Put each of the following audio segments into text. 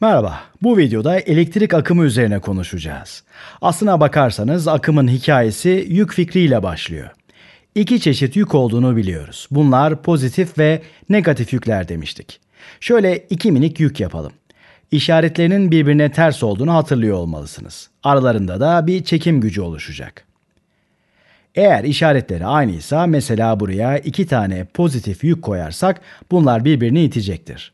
Merhaba, bu videoda elektrik akımı üzerine konuşacağız. Aslına bakarsanız akımın hikayesi yük fikriyle başlıyor. İki çeşit yük olduğunu biliyoruz. Bunlar pozitif ve negatif yükler demiştik. Şöyle iki minik yük yapalım. İşaretlerinin birbirine ters olduğunu hatırlıyor olmalısınız. Aralarında da bir çekim gücü oluşacak. Eğer işaretleri aynıysa mesela buraya iki tane pozitif yük koyarsak bunlar birbirini itecektir.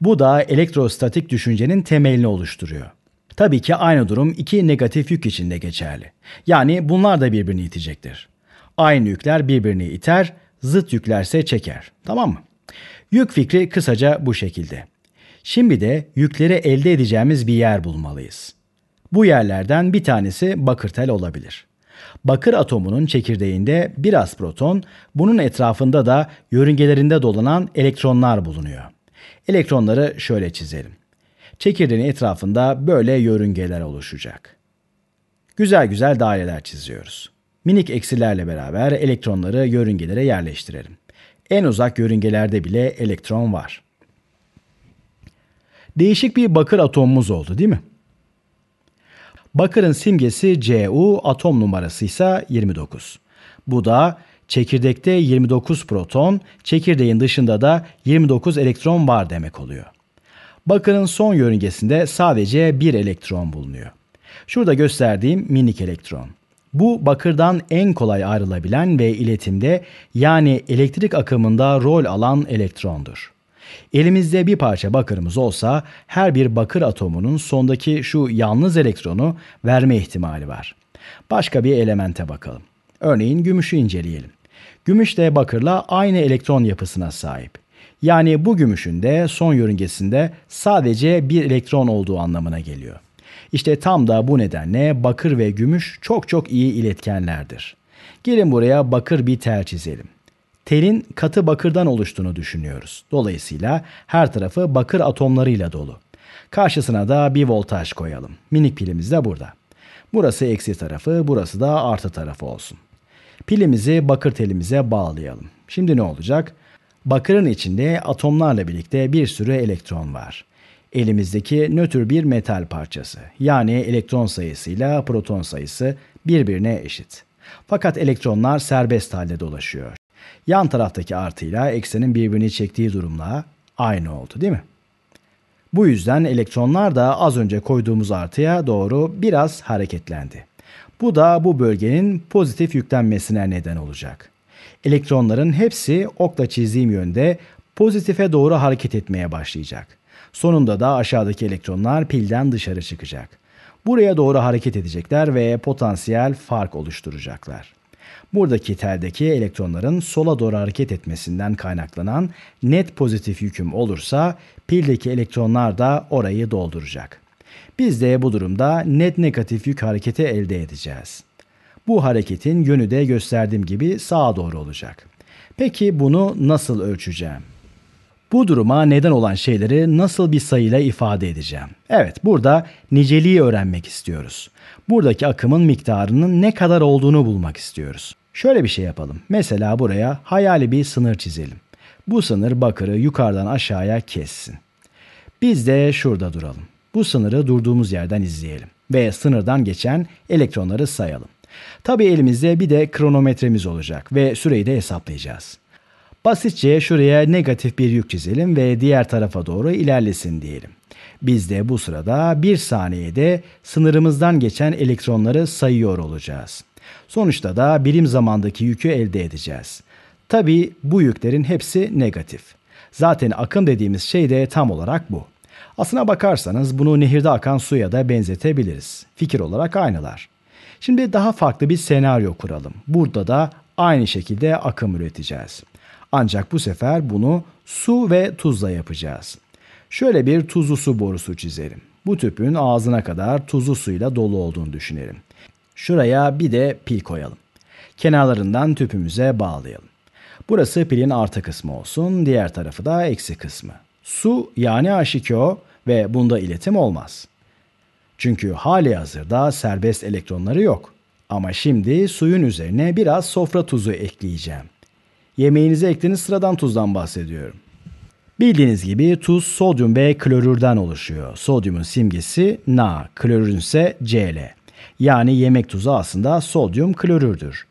Bu da elektrostatik düşüncenin temelini oluşturuyor. Tabii ki aynı durum iki negatif yük için de geçerli. Yani bunlar da birbirini itecektir. Aynı yükler birbirini iter, zıt yüklerse çeker. Tamam mı? Yük fikri kısaca bu şekilde. Şimdi de yükleri elde edeceğimiz bir yer bulmalıyız. Bu yerlerden bir tanesi bakır tel olabilir. Bakır atomunun çekirdeğinde biraz proton, bunun etrafında da yörüngelerinde dolanan elektronlar bulunuyor. Elektronları şöyle çizelim. Çekirdeğin etrafında böyle yörüngeler oluşacak. Güzel güzel daireler çiziyoruz. Minik eksilerle beraber elektronları yörüngelere yerleştirelim. En uzak yörüngelerde bile elektron var. Değişik bir bakır atomumuz oldu değil mi? Bakırın simgesi Cu, atom numarası ise 29. Bu da Çekirdekte 29 proton, çekirdeğin dışında da 29 elektron var demek oluyor. Bakırın son yörüngesinde sadece bir elektron bulunuyor. Şurada gösterdiğim minik elektron. Bu bakırdan en kolay ayrılabilen ve iletimde yani elektrik akımında rol alan elektrondur. Elimizde bir parça bakırımız olsa her bir bakır atomunun sondaki şu yalnız elektronu verme ihtimali var. Başka bir elemente bakalım. Örneğin gümüşü inceleyelim. Gümüş de bakırla aynı elektron yapısına sahip. Yani bu gümüşün de son yörüngesinde sadece bir elektron olduğu anlamına geliyor. İşte tam da bu nedenle bakır ve gümüş çok çok iyi iletkenlerdir. Gelin buraya bakır bir tel çizelim. Telin katı bakırdan oluştuğunu düşünüyoruz. Dolayısıyla her tarafı bakır atomlarıyla dolu. Karşısına da bir voltaj koyalım. Minik pilimiz de burada. Burası eksi tarafı, burası da artı tarafı olsun. Pilimizi bakır telimize bağlayalım. Şimdi ne olacak? Bakırın içinde atomlarla birlikte bir sürü elektron var. Elimizdeki nötr bir metal parçası. Yani elektron sayısıyla proton sayısı birbirine eşit. Fakat elektronlar serbest halde dolaşıyor. Yan taraftaki artıyla eksenin birbirini çektiği durumla aynı oldu değil mi? Bu yüzden elektronlar da az önce koyduğumuz artıya doğru biraz hareketlendi. Bu da bu bölgenin pozitif yüklenmesine neden olacak. Elektronların hepsi okla çizdiğim yönde pozitife doğru hareket etmeye başlayacak. Sonunda da aşağıdaki elektronlar pilden dışarı çıkacak. Buraya doğru hareket edecekler ve potansiyel fark oluşturacaklar. Buradaki teldeki elektronların sola doğru hareket etmesinden kaynaklanan net pozitif yüküm olursa pildeki elektronlar da orayı dolduracak. Biz de bu durumda net negatif yük hareketi elde edeceğiz. Bu hareketin yönü de gösterdiğim gibi sağa doğru olacak. Peki bunu nasıl ölçeceğim? Bu duruma neden olan şeyleri nasıl bir sayıyla ifade edeceğim? Evet, burada niceliği öğrenmek istiyoruz. Buradaki akımın miktarının ne kadar olduğunu bulmak istiyoruz. Şöyle bir şey yapalım. Mesela buraya hayali bir sınır çizelim. Bu sınır bakırı yukarıdan aşağıya kessin. Biz de şurada duralım. Bu sınırı durduğumuz yerden izleyelim ve sınırdan geçen elektronları sayalım. Tabii elimizde bir de kronometremiz olacak ve süreyi de hesaplayacağız. Basitçe şuraya negatif bir yük çizelim ve diğer tarafa doğru ilerlesin diyelim. Biz de bu sırada bir saniyede sınırımızdan geçen elektronları sayıyor olacağız. Sonuçta da birim zamandaki yükü elde edeceğiz. Tabii bu yüklerin hepsi negatif. Zaten akım dediğimiz şey de tam olarak bu. Aslına bakarsanız bunu nehirde akan suya da benzetebiliriz. Fikir olarak aynılar. Şimdi daha farklı bir senaryo kuralım. Burada da aynı şekilde akım üreteceğiz. Ancak bu sefer bunu su ve tuzla yapacağız. Şöyle bir tuzlu su borusu çizelim. Bu tüpün ağzına kadar tuzlu suyla dolu olduğunu düşünelim. Şuraya bir de pil koyalım. Kenarlarından tüpümüze bağlayalım. Burası pilin artı kısmı olsun, diğer tarafı da eksi kısmı. Su yani h ve bunda iletim olmaz. Çünkü hali hazırda serbest elektronları yok. Ama şimdi suyun üzerine biraz sofra tuzu ekleyeceğim. Yemeğinize eklediğiniz sıradan tuzdan bahsediyorum. Bildiğiniz gibi tuz sodyum ve klorürden oluşuyor. Sodyumun simgesi Na, klorürün ise Cl. Yani yemek tuzu aslında sodyum klorürdür.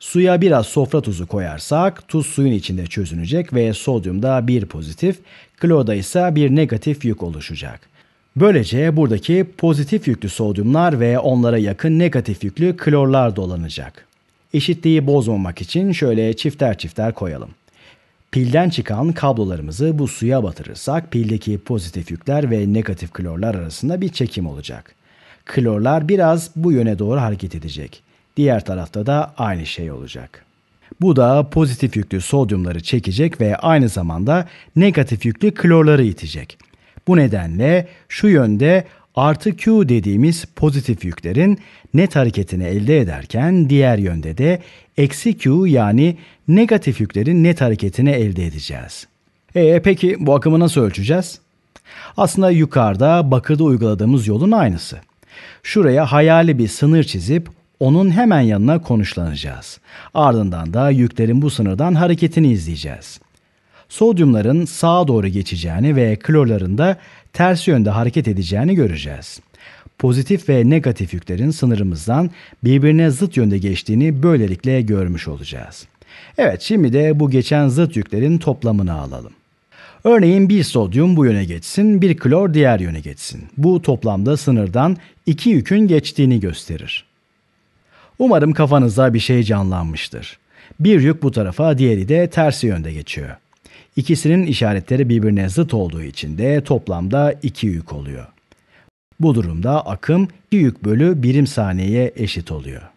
Suya biraz sofra tuzu koyarsak tuz suyun içinde çözünecek ve sodyumda bir pozitif, kloda ise bir negatif yük oluşacak. Böylece buradaki pozitif yüklü sodyumlar ve onlara yakın negatif yüklü klorlar dolanacak. Eşitliği bozmamak için şöyle çifter çifter koyalım. Pilden çıkan kablolarımızı bu suya batırırsak pildeki pozitif yükler ve negatif klorlar arasında bir çekim olacak. Klorlar biraz bu yöne doğru hareket edecek. Diğer tarafta da aynı şey olacak. Bu da pozitif yüklü sodyumları çekecek ve aynı zamanda negatif yüklü klorları itecek. Bu nedenle şu yönde artı Q dediğimiz pozitif yüklerin net hareketini elde ederken diğer yönde de eksi Q yani negatif yüklerin net hareketini elde edeceğiz. E peki bu akımı nasıl ölçeceğiz? Aslında yukarıda bakırda uyguladığımız yolun aynısı. Şuraya hayali bir sınır çizip onun hemen yanına konuşlanacağız. Ardından da yüklerin bu sınırdan hareketini izleyeceğiz. Sodyumların sağa doğru geçeceğini ve klorların da ters yönde hareket edeceğini göreceğiz. Pozitif ve negatif yüklerin sınırımızdan birbirine zıt yönde geçtiğini böylelikle görmüş olacağız. Evet şimdi de bu geçen zıt yüklerin toplamını alalım. Örneğin bir sodyum bu yöne geçsin, bir klor diğer yöne geçsin. Bu toplamda sınırdan iki yükün geçtiğini gösterir. Umarım kafanızda bir şey canlanmıştır. Bir yük bu tarafa, diğeri de tersi yönde geçiyor. İkisinin işaretleri birbirine zıt olduğu için de toplamda iki yük oluyor. Bu durumda akım 2 yük bölü birim saniyeye eşit oluyor.